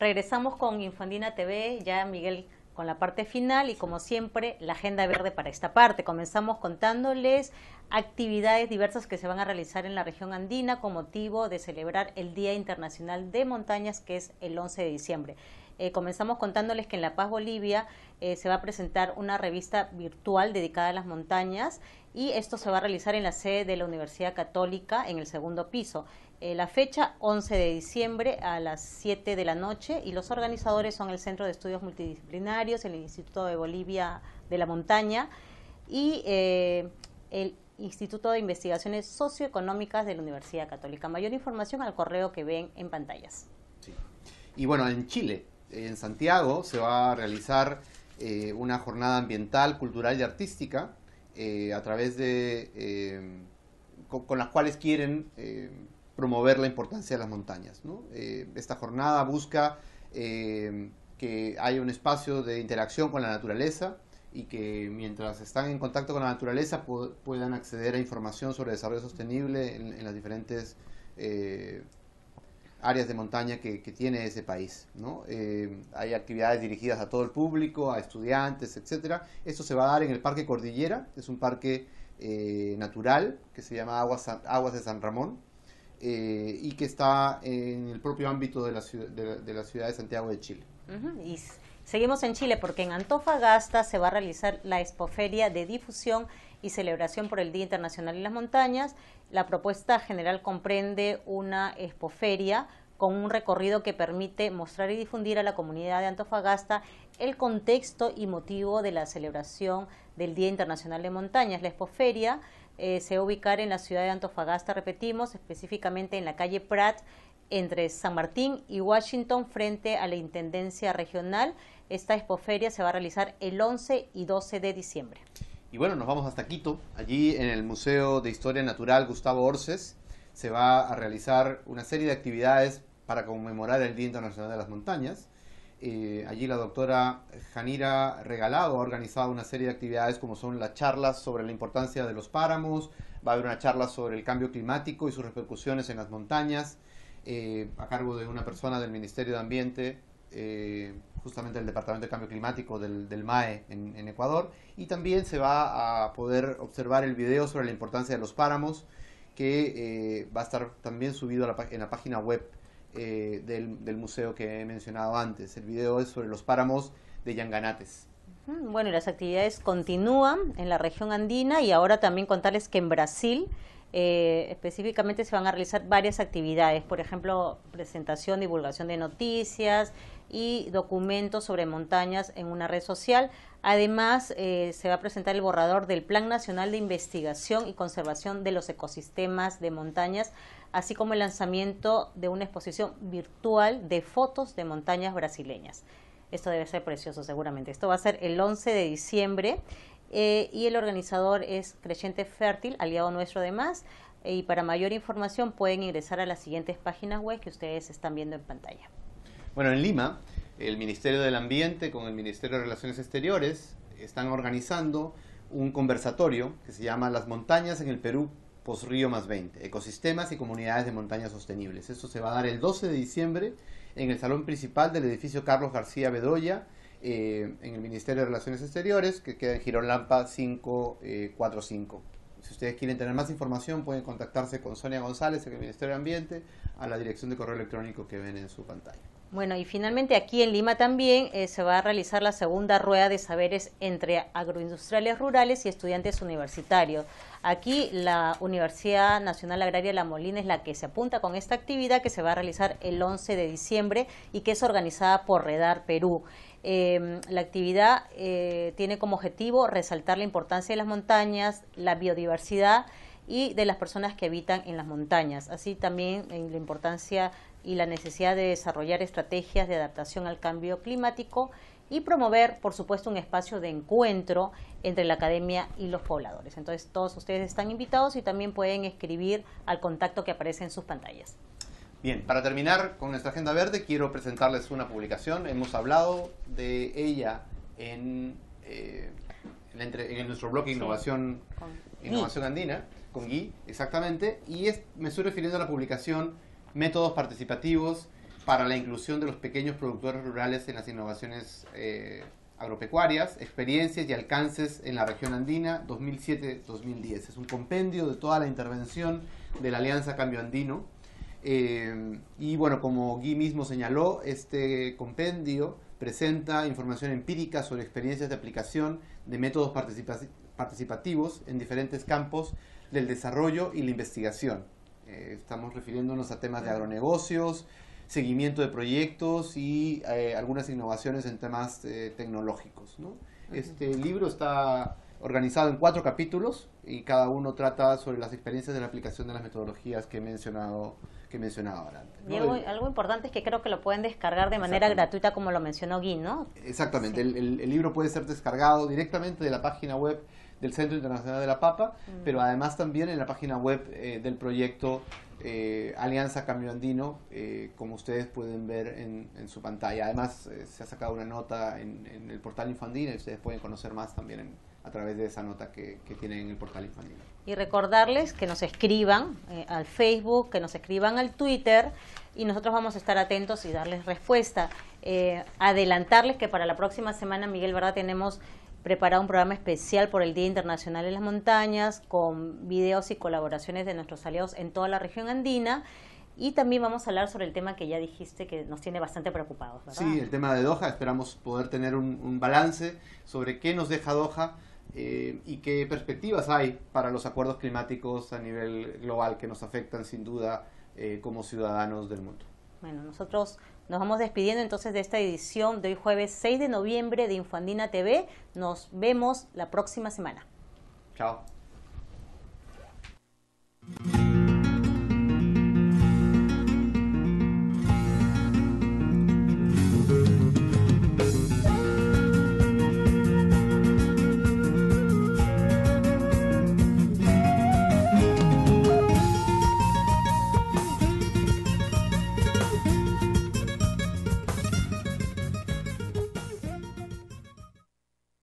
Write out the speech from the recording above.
Regresamos con Infandina TV, ya Miguel con la parte final y como siempre la agenda verde para esta parte. Comenzamos contándoles actividades diversas que se van a realizar en la región andina con motivo de celebrar el Día Internacional de Montañas que es el 11 de diciembre. Eh, comenzamos contándoles que en La Paz, Bolivia, eh, se va a presentar una revista virtual dedicada a las montañas y esto se va a realizar en la sede de la Universidad Católica en el segundo piso. Eh, la fecha 11 de diciembre a las 7 de la noche y los organizadores son el Centro de Estudios Multidisciplinarios, el Instituto de Bolivia de la Montaña y eh, el Instituto de Investigaciones Socioeconómicas de la Universidad Católica. Mayor información al correo que ven en pantallas. Y bueno, en Chile, en Santiago, se va a realizar eh, una jornada ambiental, cultural y artística eh, a través de, eh, con, las cuales quieren eh, promover la importancia de las montañas. esta jornada busca que haya un espacio de interacción con la naturaleza y que mientras están en contacto con la naturaleza puedan acceder a información sobre desarrollo sostenible en, en las diferentes áreas de montaña que, tiene ese país. ¿no? Eh, hay actividades dirigidas a todo el público, a estudiantes, etc. Esto se va a dar en el Parque Cordillera, es un parque eh, natural que se llama Aguas, de San Ramón eh, y que está en el propio ámbito de la, de, la ciudad de Santiago de Chile. Y seguimos en Chile porque en Antofagasta se va a realizar la expoferia de difusión y celebración por el Día Internacional de las Montañas. La propuesta general comprende una expoferia con un recorrido que permite mostrar y difundir a la comunidad de Antofagasta el contexto y motivo de la celebración del Día Internacional de Montañas. La expoferia eh, se va a ubicar en la ciudad de Antofagasta, repetimos, específicamente en la calle Prat, entre San Martín y Washington frente a la Intendencia Regional. Esta expoferia se va a realizar el 11 y 12 de diciembre. Y bueno, nos vamos hasta Quito. Allí en el Museo de Historia Natural Gustavo Orces se va a realizar una serie de actividades para conmemorar el Día Internacional de las Montañas. Eh, allí la doctora Janira Regalado ha organizado una serie de actividades como son las charlas sobre la importancia de los páramos, va a haber una charla sobre el cambio climático y sus repercusiones en las montañas, eh, a cargo de una persona del Ministerio de Ambiente eh, justamente el Departamento de Cambio Climático del, MAE en, Ecuador, y también se va a poder observar el video sobre la importancia de los páramos, que eh, va a estar también subido en la página web eh, del, del, museo que he mencionado antes. El video es sobre los páramos de Yanganates. Bueno, y las actividades continúan en la región andina y ahora también contarles que en Brasil eh, específicamente se van a realizar varias actividades, por ejemplo, presentación, divulgación de noticias y documentos sobre montañas en una red social. Además, eh, se va a presentar el borrador del Plan Nacional de Investigación y Conservación de los Ecosistemas de Montañas, así como el lanzamiento de una exposición virtual de fotos de montañas brasileñas. Esto debe ser precioso seguramente. Esto va a ser el 11 de diciembre eh, y el organizador es Creyente Fértil, aliado nuestro además. Eh, y para mayor información pueden ingresar a las siguientes páginas web que ustedes están viendo en pantalla. Bueno, en Lima, el Ministerio del Ambiente con el Ministerio de Relaciones Exteriores están organizando un conversatorio que se llama Las montañas en el Perú post Río más 20, ecosistemas y comunidades de montañas sostenibles. Esto se va a dar el 12 de diciembre en el salón principal del edificio Carlos García Bedoya eh, en el Ministerio de Relaciones Exteriores, que queda en Lampa 545. Eh, si ustedes quieren tener más información, pueden contactarse con Sonia González en el Ministerio de Ambiente a la dirección de correo electrónico que ven en su pantalla. Bueno, y finalmente aquí en Lima también eh, se va a realizar la segunda rueda de saberes entre agroindustriales rurales y estudiantes universitarios. Aquí la Universidad Nacional Agraria La Molina es la que se apunta con esta actividad que se va a realizar el 11 de diciembre y que es organizada por Redar Perú. Em, la actividad eh, tiene como objetivo resaltar la importancia de las montañas, la biodiversidad y de las personas que habitan en las montañas, así también eh, la importancia y la necesidad de desarrollar estrategias de adaptación al cambio climático y promover, por supuesto, un espacio de encuentro entre la academia y los pobladores. Entonces, todos ustedes están invitados y también pueden escribir al contacto que aparece en sus pantallas. Bien, para terminar con nuestra agenda verde, quiero presentarles una publicación. Hemos hablado de ella en, eh, nuestro blog Innovación, Innovación Andina, con Gui, exactamente. Y es, me estoy refiriendo a la publicación Métodos Participativos para la Inclusión de los Pequeños Productores Rurales en las Innovaciones eh, Agropecuarias, Experiencias y Alcances en la Región Andina 2007-2010. Es un compendio de toda la intervención de la Alianza Cambio Andino eh, y bueno, como Guy mismo señaló, este compendio presenta información empírica sobre experiencias de aplicación de métodos participativos en diferentes campos del desarrollo y la investigación. Eh, estamos refiriéndonos a temas de agronegocios, seguimiento de proyectos y eh, algunas innovaciones en temas tecnológicos. Este libro está organizado en cuatro capítulos y cada uno trata sobre las experiencias de la aplicación de las metodologías que he mencionado que mencionaba ahora antes. algo importante es que creo que lo pueden descargar de manera gratuita, como lo mencionó Guin, ¿no? Exactamente, el, libro puede ser descargado directamente de la página web del Centro Internacional de la Papa, mm. pero además también en la página web eh, del proyecto eh, Alianza Cambio Andino, eh, como ustedes pueden ver en, su pantalla. Además, se ha sacado una nota en, en el portal Infandina y ustedes pueden conocer más también en, a través de esa nota que, tienen en el portal infantil. Y recordarles que nos escriban eh, al Facebook, que nos escriban al Twitter y nosotros vamos a estar atentos y darles respuesta. Eh, adelantarles que para la próxima semana, Miguel Verdad, tenemos preparado un programa especial por el Día Internacional en las Montañas con videos y colaboraciones de nuestros aliados en toda la región andina. Y también vamos a hablar sobre el tema que ya dijiste que nos tiene bastante preocupados. ¿verdad? Sí, el tema de Doha. Esperamos poder tener un, un balance sobre qué nos deja Doha eh, y qué perspectivas hay para los acuerdos climáticos a nivel global que nos afectan sin duda eh, como ciudadanos del mundo. Bueno, nosotros nos vamos despidiendo entonces de esta edición de hoy jueves 6 de noviembre de Infandina TV. Nos vemos la próxima semana. Chao.